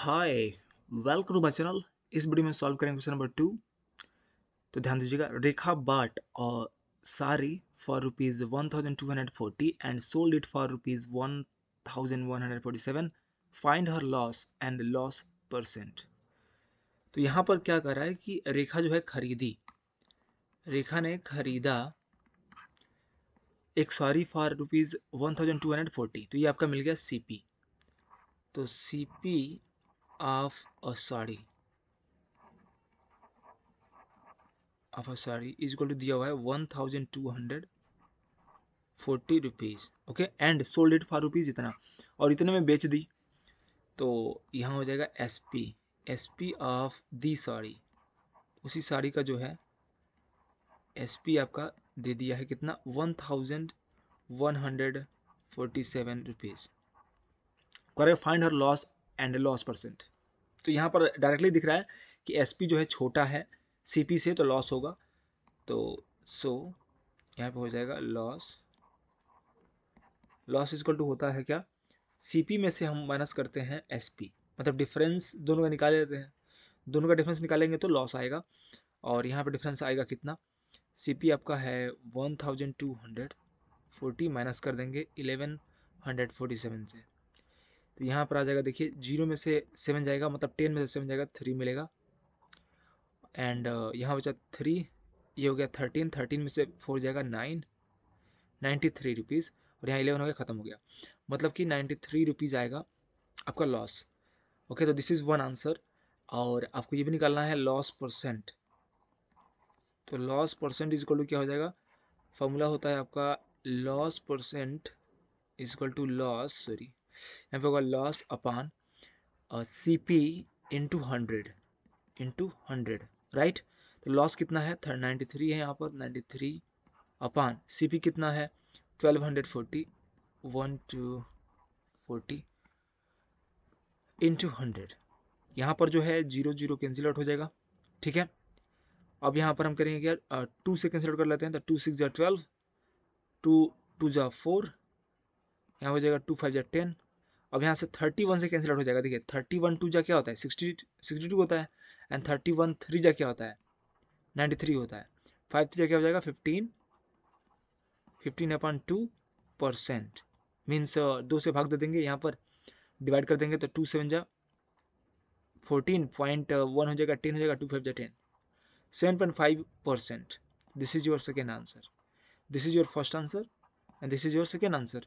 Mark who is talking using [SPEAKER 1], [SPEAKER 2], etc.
[SPEAKER 1] hi welcome to my channel इस video में solve करेंगे क्वेश्चन नंबर टू तो ध्यान दीजिएगा रेखा बाट और sari for rupees one thousand two hundred forty and sold it for rupees one thousand one hundred forty seven find her loss and loss percent तो यहाँ पर क्या कर रहा है कि रेखा जो है खरीदी रेखा ने खरीदा एक sari for rupees one thousand two hundred forty तो ये आपका मिल गया सी पी तो C P of a sari of a sari is equal to दिया हुआ है one thousand two hundred forty rupees okay and sold it for rupees इतना और इतने में बेच दी तो यहाँ हो जाएगा S P S P of the sari उसी साड़ी का जो है एस पी आपका दे दिया है कितना one thousand one hundred forty seven rupees correct find her loss and loss percent तो यहाँ पर डायरेक्टली दिख रहा है कि एस जो है छोटा है सी से तो लॉस होगा तो सो यहाँ पर हो जाएगा लॉस लॉस इजकल टू होता है क्या सी में से हम माइनस करते हैं एस मतलब डिफरेंस दोनों का निकाल लेते हैं दोनों का डिफरेंस निकालेंगे तो लॉस आएगा और यहाँ पर डिफरेंस आएगा कितना सी आपका है one thousand two hundred forty minus कर देंगे इलेवन हंड्रेड फोर्टी सेवन से तो यहाँ पर आ जाएगा देखिए जीरो में से सेवन जाएगा मतलब टेन में से सेवन जाएगा थ्री मिलेगा एंड uh, यहाँ बचा थ्री ये हो गया थर्टीन थर्टीन में से फोर जाएगा नाइन नाइन्टी थ्री रुपीज़ और यहाँ इलेवन हो गया ख़त्म हो गया मतलब कि नाइन्टी थ्री रुपीज़ आएगा आपका लॉस ओके तो दिस इज़ वन आंसर और आपको ये भी निकालना है लॉस परसेंट तो लॉस परसेंट इज टू क्या हो जाएगा फॉर्मूला होता है आपका loss percent is to loss sorry यहाँ पे होगा loss upon C P into hundred into hundred right तो लॉस कितना है थर्ड थ्री है यहाँ पर थ्री अपान पी कितना है forty one two forty into hundred यहाँ पर जो है जीरो जीरो कैंसिल आउट हो जाएगा ठीक है अब यहाँ पर हम करेंगे क्या टू uh, से कैंसिल आउट कर लेते हैं तो टू सिक्स जो ट्वेल्व टू टू जो फोर यहाँ हो जाएगा टू फाइव जै टेन अब यहाँ से थर्टी वन से कैंसिल आउट हो जाएगा देखिए थर्टी वन टू जा क्या होता है सिक्सटी सिक्सटी टू होता है एंड थर्टी वन थ्री जा क्या होता है नाइन्टी थ्री होता है फाइव थ्री जा क्या हो जाएगा fifteen fifteen upon two percent means दो से भाग दे देंगे यहाँ पर डिवाइड कर देंगे तो टू सेवन जा फोर्टीन पॉइंट वन हो जाएगा टेन हो जाएगा टू फाइव जै ten seven point five percent this is your second answer this is your first answer and this is your second answer